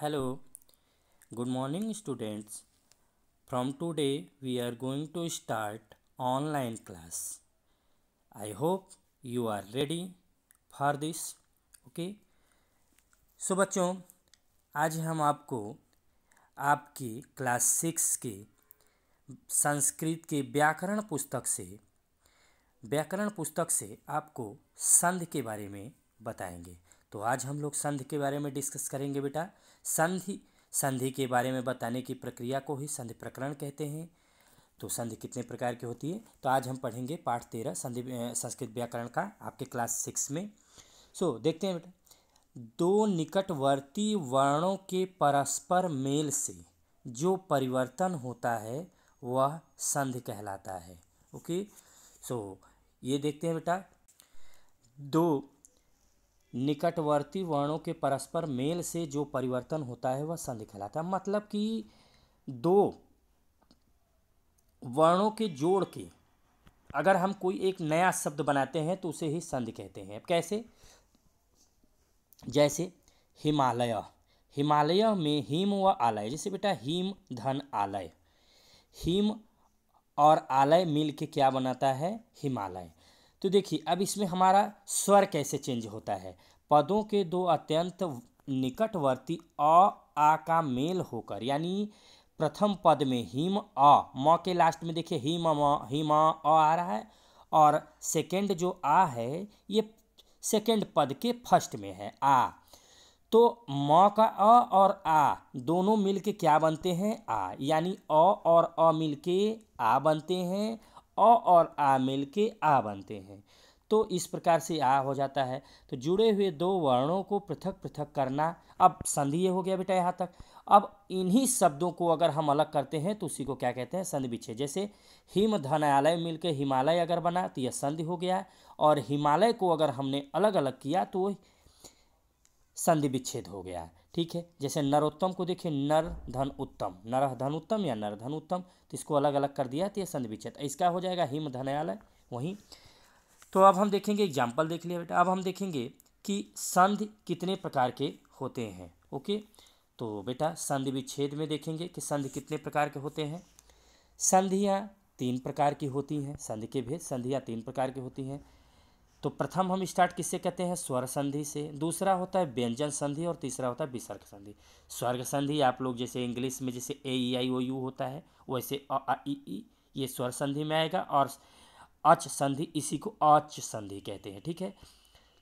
hello good morning students from today we are going to start online class I hope you are ready for this okay so बच्चों आज हम आपको आपकी class six के संस्कृत के व्याकरण पुस्तक से व्याकरण पुस्तक से आपको संध के बारे में बताएंगे तो आज हम लोग संधि के बारे में डिस्कस करेंगे बेटा संधि संधि के बारे में बताने की प्रक्रिया को ही संधि प्रकरण कहते हैं तो संधि कितने प्रकार की होती है तो आज हम पढ़ेंगे पाठ तेरह संधि संस्कृत व्याकरण का आपके क्लास सिक्स में सो so, देखते हैं बेटा दो निकटवर्ती वर्णों के परस्पर मेल से जो परिवर्तन होता है वह संधि कहलाता है ओके सो so, ये देखते हैं बेटा दो निकटवर्ती वर्णों के परस्पर मेल से जो परिवर्तन होता है वह संधि कहलाता है मतलब कि दो वर्णों के जोड़ के अगर हम कोई एक नया शब्द बनाते हैं तो उसे ही संधि कहते हैं कैसे जैसे हिमालय हिमालय में हिम व आलय जैसे बेटा हिम धन आलय हिम और आलय मिल के क्या बनाता है हिमालय तो देखिए अब इसमें हमारा स्वर कैसे चेंज होता है पदों के दो अत्यंत निकटवर्ती अ आ का मेल होकर यानी प्रथम पद में हिम अ म के लास्ट में देखिए हिम म हिम अ आ रहा है और सेकेंड जो आ है ये सेकेंड पद के फर्स्ट में है आ तो म का अ और आ दोनों मिलके क्या बनते हैं आ यानी अ और अ मिलके आ बनते हैं अ और आ मिल के आ बनते हैं तो इस प्रकार से आ हो जाता है तो जुड़े हुए दो वर्णों को पृथक पृथक करना अब संधि ये हो गया बेटा यहाँ तक अब इन्हीं शब्दों को अगर हम अलग करते हैं तो उसी को क्या कहते हैं संधि विच्छेद जैसे हिम धनालय मिलकर हिमालय अगर बना तो यह संधि हो गया और हिमालय को अगर हमने अलग अलग किया तो संधि विच्छेद हो गया ठीक है जैसे नरोत्तम को देखिए नर धन उत्तम नर धन उत्तम या नर धन उत्तम तो इसको अलग अलग कर दिया था संधि विच्छेद इसका हो जाएगा हिम धनयालय वहीं तो अब हम देखेंगे एग्जाम्पल देख लिया बेटा अब हम देखेंगे कि संधि कितने प्रकार के होते हैं ओके तो बेटा संधि विच्छेद में देखेंगे कि संधि कितने प्रकार के होते हैं संधियाँ तीन प्रकार की होती हैं संधि के भेद संधियाँ तीन प्रकार की होती हैं तो प्रथम हम स्टार्ट किससे कहते हैं स्वर संधि से दूसरा होता है व्यंजन संधि और तीसरा होता है विसर्ग संधि स्वर्ग संधि आप लोग जैसे इंग्लिश में जैसे ए ई आई ओ यू होता है वैसे अ ई ई ये स्वर संधि में आएगा और अच संधि इसी को अच संधि कहते हैं ठीक है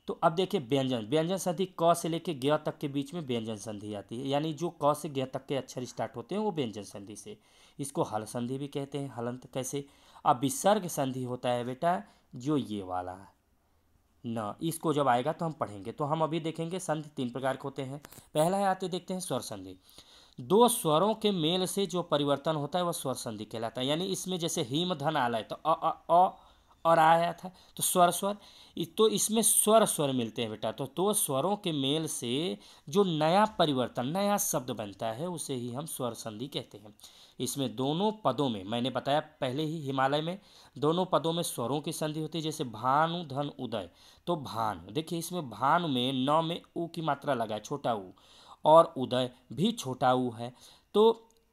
तो अब देखिए व्यंजन व्यंजन संधि क से लेकर ग तक के बीच में व्यंजन संधि आती है यानी जो क से ग तक के अक्षर स्टार्ट होते हैं वो व्यंजन संधि से इसको हल संधि भी कहते हैं हलंत कैसे अब विसर्ग संधि होता है बेटा जो ये वाला है न इसको जब आएगा तो हम पढ़ेंगे तो हम अभी देखेंगे संधि तीन प्रकार के होते हैं पहला है आते देखते हैं स्वर संधि दो स्वरों के मेल से जो परिवर्तन होता है वह स्वर संधि कहलाता है यानी इसमें जैसे हिम धन आलय तो अ अ, अ और आया था तो स्वर स्वर तो इसमें स्वर स्वर मिलते हैं बेटा तो दो तो स्वरों के मेल से जो नया परिवर्तन नया शब्द बनता है उसे ही हम स्वर संधि कहते हैं इसमें दोनों पदों में मैंने बताया पहले ही हिमालय में दोनों पदों में स्वरों की संधि होती है जैसे भानु धन उदय तो भानु देखिए इसमें भानु में नौ में ऊ की मात्रा लगा छोटा ऊ और उदय भी छोटा ऊ है तो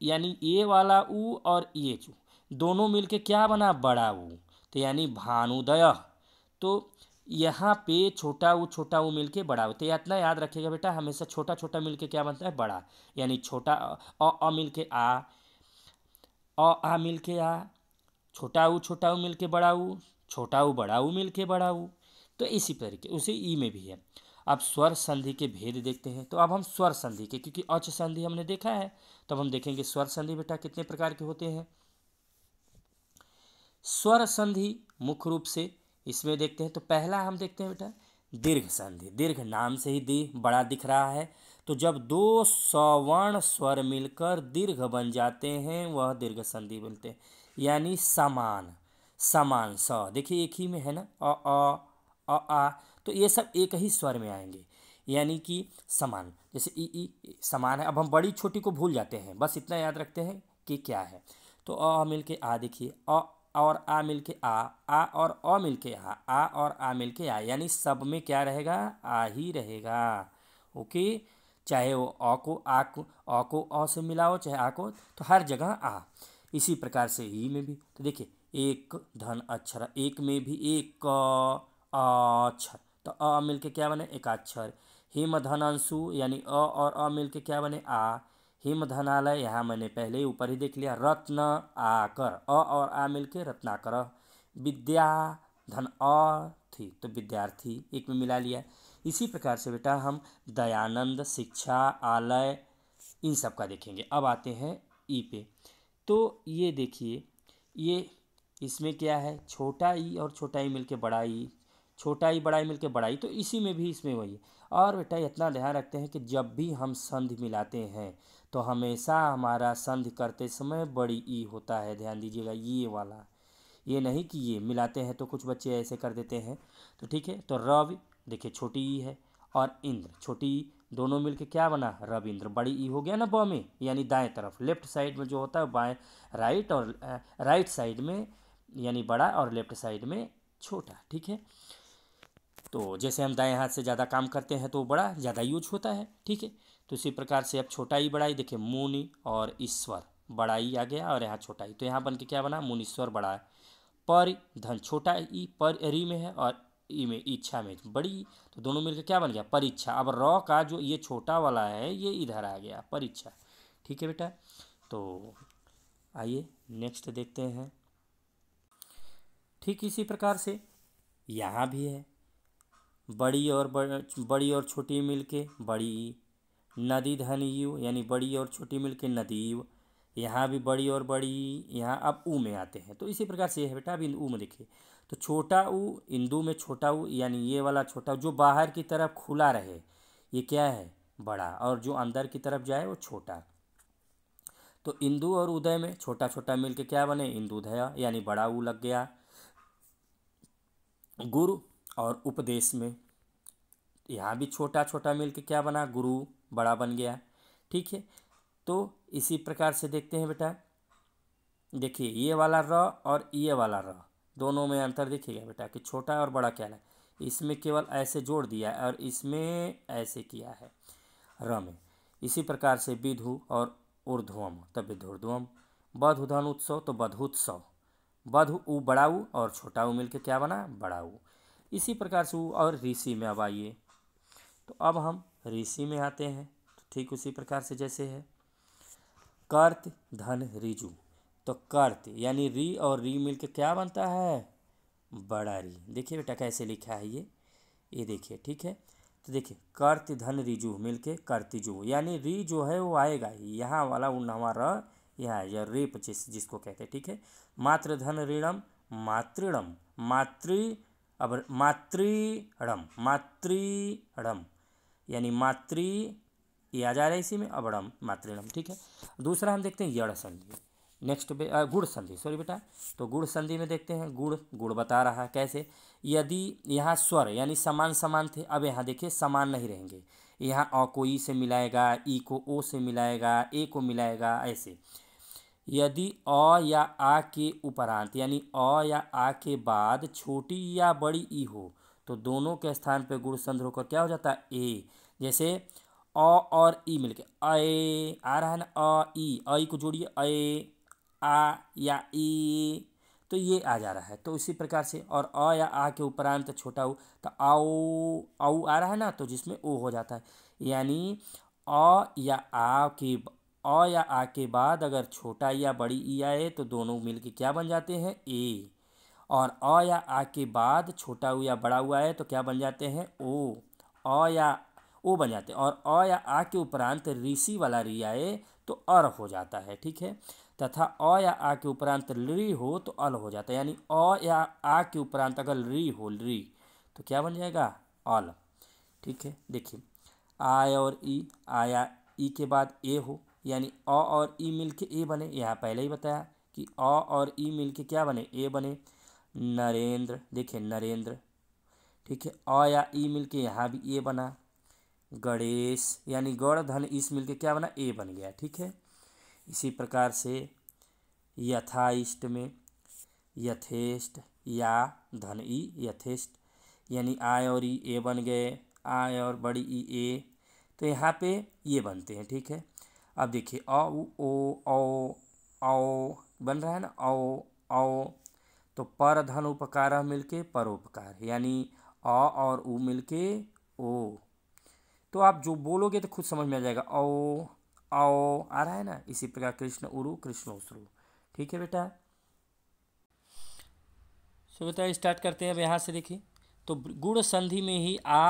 यानी ये वाला ऊ और ये चू दोनों मिलके क्या बना बड़ा ऊ तो यानी भानुदय तो यहाँ पे छोटा ऊ छोटा ऊ मिल के बड़ा होता तो है इतना याद रखिएगा बेटा हमेशा छोटा छोटा मिलके क्या बनता है बड़ा यानी छोटा अ अ मिल के आ अ आ मिल के आ छोटा ऊ छोटा ऊ मिल के बड़ा ऊ छोटा ऊ बड़ा ऊ मिल के बड़ा ऊ तो इसी तरीके उसी ई में भी है अब स्वर संधि के भेद देखते हैं तो अब हम स्वर संधि के क्योंकि अच संधि हमने देखा है तो हम देखेंगे स्वर संधि बेटा कितने प्रकार के होते हैं स्वर संधि मुख्य रूप से इसमें देखते हैं तो पहला हम देखते हैं बेटा दीर्घ संधि दीर्घ नाम से ही दी बड़ा दिख रहा है तो जब दो सवर्ण स्वर मिलकर दीर्घ बन जाते हैं वह दीर्घ संधि बनते हैं यानी समान समान स देखिए एक ही में है ना अ अ अ आ तो ये सब एक ही स्वर में आएंगे यानी कि समान जैसे ई ई समान है अब हम बड़ी छोटी को भूल जाते हैं बस इतना याद रखते हैं कि क्या है तो अ मिल के आ देखिए अ और आ मिल के आ आ और अ मिल के आ आ और आ मिल के आ यानी सब में क्या रहेगा आ ही रहेगा ओके चाहे वो अ को आ को अ को अ से मिलाओ चाहे आ को तो हर जगह आ इसी प्रकार से ई में भी तो देखिए एक धन अक्षर एक में भी एक अक्षर तो अ मिल के क्या बने एकाक्षर हिम धन अंशु यानी अ और अ मिल के क्या बने आ हिमधनालय यहाँ मैंने पहले ही ऊपर ही देख लिया रत्न आकर अ और आ मिल के रत्नाकर विद्या धन अ थी तो विद्यार्थी एक में मिला लिया इसी प्रकार से बेटा हम दयानंद शिक्षा आलय इन सब का देखेंगे अब आते हैं ई पे तो ये देखिए ये इसमें क्या है छोटा ई और छोटा ई मिलके बड़ा ई छोटा ई बड़ा ई मिलके बड़ा ई तो इसी में भी इसमें वही है और बेटा इतना ध्यान रखते हैं कि जब भी हम संधि मिलाते हैं तो हमेशा हमारा संधि करते समय बड़ी ई होता है ध्यान दीजिएगा ये वाला ये नहीं कि ये मिलाते हैं तो कुछ बच्चे ऐसे कर देते हैं तो ठीक है तो रवि देखिए छोटी ई है और इंद्र छोटी ई दोनों मिलके क्या बना रविंद्र बड़ी ई हो गया ना ब में यानी दाएं तरफ लेफ्ट साइड में जो होता है बाएं राइट और राइट साइड में यानी बड़ा और लेफ्ट साइड में छोटा ठीक है तो जैसे हम दाएं हाथ से ज़्यादा काम करते हैं तो बड़ा ज़्यादा यूज होता है ठीक है तो इसी प्रकार से अब छोटाई बड़ाई देखिए मुनि और ईश्वर बड़ाई आ गया और यहाँ छोटाई तो यहाँ बन के क्या बना मुनीश्वर बड़ा पर धन छोटा ई पर री में है और ई में इच्छा में बड़ी तो दोनों मिलकर क्या बन गया परीक्षा अब रॉ का जो ये छोटा वाला है ये इधर आ गया परीक्षा ठीक है बेटा तो आइए नेक्स्ट देखते हैं ठीक इसी प्रकार से यहाँ भी है बड़ी और बड़ी और छोटी मिलके बड़ी नदी धन यानी बड़ी और छोटी मिल के नदीव यहाँ भी बड़ी और बड़ी यहाँ अब ऊ में आते हैं तो इसी प्रकार से यह बेटा अब ऊ में देखिए तो छोटा ऊ इंदू में छोटा ऊ यानी ये वाला छोटा जो बाहर की तरफ खुला रहे ये क्या है बड़ा और जो अंदर की तरफ जाए वो छोटा तो इंदु और उदय में छोटा छोटा मिलके क्या बने इंदुदय यानी बड़ा ऊ लग गया गुरु और उपदेश में यहाँ भी छोटा छोटा मिलके क्या बना गुरु बड़ा बन गया ठीक है तो इसी प्रकार से देखते हैं बेटा देखिए ये वाला र और ये वाला र दोनों में अंतर देखिएगा बेटा कि छोटा और बड़ा क्या है इसमें केवल ऐसे जोड़ दिया है और इसमें ऐसे किया है र में इसी प्रकार से विधु और ऊर्ध्वम तब विधुर्ध्वम धन उत्सव तो बधुत्सव बध उ बड़ाऊ और छोटा उ मिलके क्या बना बड़ाऊ इसी प्रकार से वो और ऋषि में अब आइए तो अब हम ऋषि में आते हैं तो ठीक उसी प्रकार से जैसे है कर्त धन ऋजु तो कर्त यानी री और री मिल क्या बनता है बड़ा री देखिए बेटा कैसे लिखा है ये ये देखिए ठीक है तो देखिए कर्त धन ऋजु मिल के कर्तिजु यानी री जो है वो आएगा ही यहाँ वाला उन हमारा यहाँ या रेप जिस जिसको कहते हैं ठीक है मातृधन ऋणम मातृणम मातृ अब मातृड़म मातृड़म यानी मातृ ये आ जा रहा है इसी में अब अड़म मातृणम ठीक है दूसरा हम देखते हैं यड़ संधि नेक्स्ट गुड़ संधि सॉरी बेटा तो गुड़ संधि में देखते हैं गुड़ गुड़ बता रहा है कैसे यदि यहाँ स्वर यानी समान समान थे अब यहाँ देखिए समान नहीं रहेंगे यहाँ अ को ई से मिलाएगा ई को ओ से मिलाएगा ए को मिलाएगा ऐसे यदि अ या आ के उपरांत यानी अ या आ के बाद छोटी या बड़ी ई हो तो दोनों के स्थान पर गुण संध होकर क्या हो जाता है ए जैसे अ और ई मिलके अए आ रहा है ना अ ई अ को जोड़िए अए आ या ई तो ये आ जा रहा है तो इसी प्रकार से और अ या आ के उपरांत छोटा ऊ तो आओ आऊ आ रहा है ना तो जिसमें ओ हो जाता है यानी अ या आ के अ या आ के बाद अगर छोटा या बड़ी ई आए तो दोनों मिल के क्या बन जाते हैं ए और अ या आ के बाद छोटा या बड़ा हुआ है तो क्या बन जाते हैं ओ अ या ओ बन जाते हैं और अ या आ के उपरांत ऋषि वाला री आए तो अर हो जाता है ठीक है तथा अ या आ के उपरांत री हो तो अल हो जाता है यानी अ या आ के उपरांत अगर री हो री तो क्या बन जाएगा अल ठीक है देखिए आय और ई आया ई के बाद ए हो यानी अ और ई मिल के ए बने यहाँ पहले ही बताया कि अ और ई मिल के क्या बने ए बने नरेंद्र देखिए नरेंद्र ठीक है अ या ई मिल के यहाँ भी ए बना गणेश यानी गण धन इस मिल के क्या बना ए बन गया ठीक है इसी प्रकार से यथाइष्ट में यथेष्ट या धन ई यथेष्ट यानी आय और ई ए बन गए आय और बड़ी ई ए तो यहाँ पे ये बनते हैं ठीक है अब देखिए अ ओ औ औ बन रहा है ना औ औ तो पर धन उपकार मिलके परोपकार यानी अ और उ मिलके ओ तो आप जो बोलोगे तो खुद समझ में आ जाएगा औ औ आ रहा है ना इसी प्रकार कृष्ण उरु कृष्ण उसरु ठीक है बेटा सो बेटा स्टार्ट करते हैं अब यहाँ से देखिए तो गुण संधि में ही आ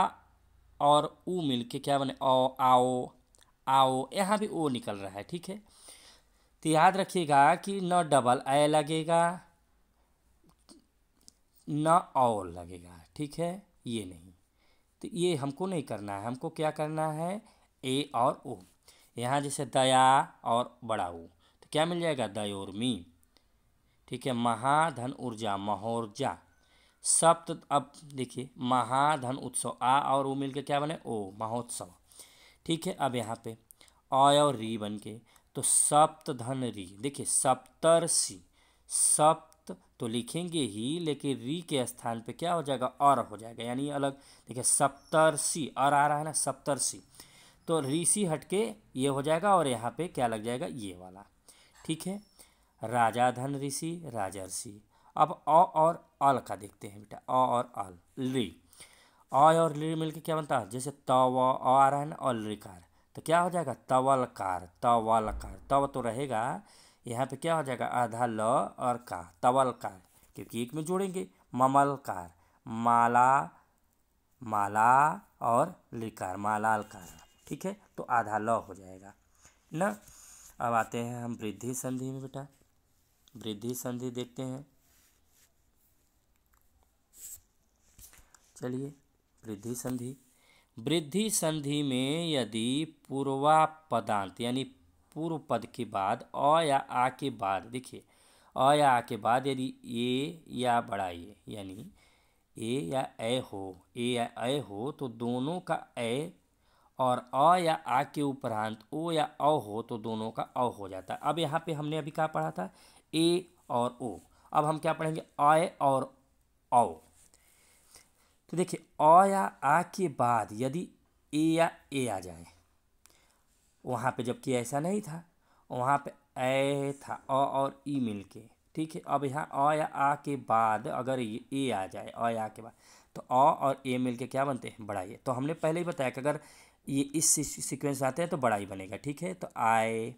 और ऊ मिल के क्या बने औ आओ आओ यहाँ भी ओ निकल रहा है ठीक है तो याद रखिएगा कि न डबल ए लगेगा न ओ लगेगा ठीक है ये नहीं तो ये हमको नहीं करना है हमको क्या करना है ए और ओ यहाँ जैसे दया और बड़ा ओ तो क्या मिल जाएगा दयोर्मी ठीक है महाधन ऊर्जा महोर्जा सप्त अब देखिए महाधन उत्सव आ और ओ मिलकर क्या बने ओ महोत्सव ठीक है अब यहाँ पे आय और री बन के तो सप्त धन री देखिए सप्तर सी सप्त तो लिखेंगे ही लेकिन री के स्थान पे क्या हो जाएगा और हो जाएगा यानी अलग देखिए सप्तर सी और आ रहा है ना सप्तर सी तो ऋषि हटके ये हो जाएगा और यहाँ पे क्या लग जाएगा ये वाला ठीक है राजा धन ऋषि राजर्षि अब अ और अल का देखते हैं बेटा अ और अल री अय और ली मिलके क्या बनता है जैसे तव आर एन और लिकार तो क्या हो जाएगा तवलकार तवलकार तव तो रहेगा यहाँ पे क्या हो जाएगा आधा ल और का तवलकार क्योंकि एक में जोड़ेंगे ममलकार माला माला और लिकार मालालकार ठीक है तो आधा ल हो जाएगा ना अब आते हैं हम वृद्धि संधि में बेटा वृद्धि संधि देखते हैं चलिए वृद्धि संधि वृद्धि संधि में यदि पूर्वापदांत यानी पूर्व पद के बाद अ या आ के बाद देखिए अ या आ के बाद यदि ए या बड़ा ए यानी ए या ए हो ए या ए हो तो दोनों का ए और अ या आ के उपरांत ओ या अ हो तो दोनों का अ हो जाता है अब यहाँ पे हमने अभी क्या पढ़ा था ए और ओ अब हम क्या पढ़ेंगे अ और औ तो देखिए अ या आ के बाद यदि ए या ए आ जाए वहाँ पे जबकि ऐसा नहीं था वहाँ पे ए था अ और ई मिल के ठीक है अब यहाँ अ या आ के बाद अगर ए आ जाए अ या के बाद तो अ और ए मिल के क्या बनते हैं बड़ाई तो हमने पहले ही बताया कि अगर ये इस सीक्वेंस आते हैं तो बड़ा ही बनेगा ठीक है तो आए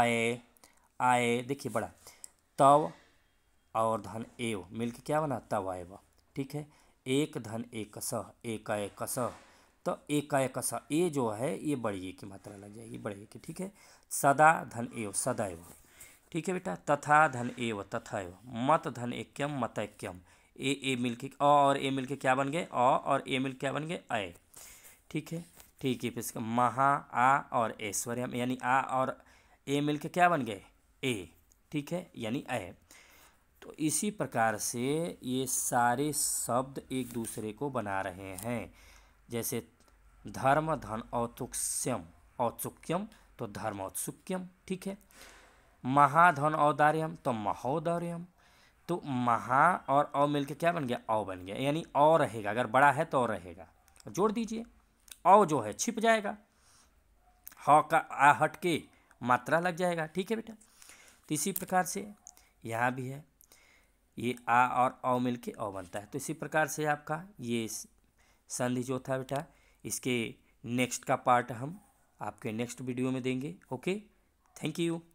आए आए देखिए बड़ा तव और धन एव मिलके क्या बना तव आए ठीक है एक धन एकस स तो एकाएकस ए जो है ये बढ़िए की मात्रा लग जाएगी बड़े की ठीक है सदा धन एव सदैव ठीक है बेटा तथा धन एव तथैव मत धन एक्यम एक्यम ए ए मिल के अ और ए मिल के क्या बन गए अ और ए मिल क्या बन गए अय ठीक है ठीक है फिर इसका महा आ और ऐश्वर्यम यानी आ और ए मिल के क्या बन गए ए ठीक है यानी अय तो इसी प्रकार से ये सारे शब्द एक दूसरे को बना रहे हैं जैसे धर्म धन औतुक्यम औत्सुक्यम तो धर्म औत्सुक्यम ठीक है महाधन औदार्यम तो महोदार्यम तो महा और अ मिलकर क्या बन गया औ बन गया यानी औ रहेगा अगर बड़ा है तो रहेगा जोड़ दीजिए औ जो है छिप जाएगा ह का आ हट के मात्रा लग जाएगा ठीक है बेटा तो इसी प्रकार से यहाँ भी है ये आ और औ मिल के औ बनता है तो इसी प्रकार से आपका ये संधि जो था बेटा इसके नेक्स्ट का पार्ट हम आपके नेक्स्ट वीडियो में देंगे ओके थैंक यू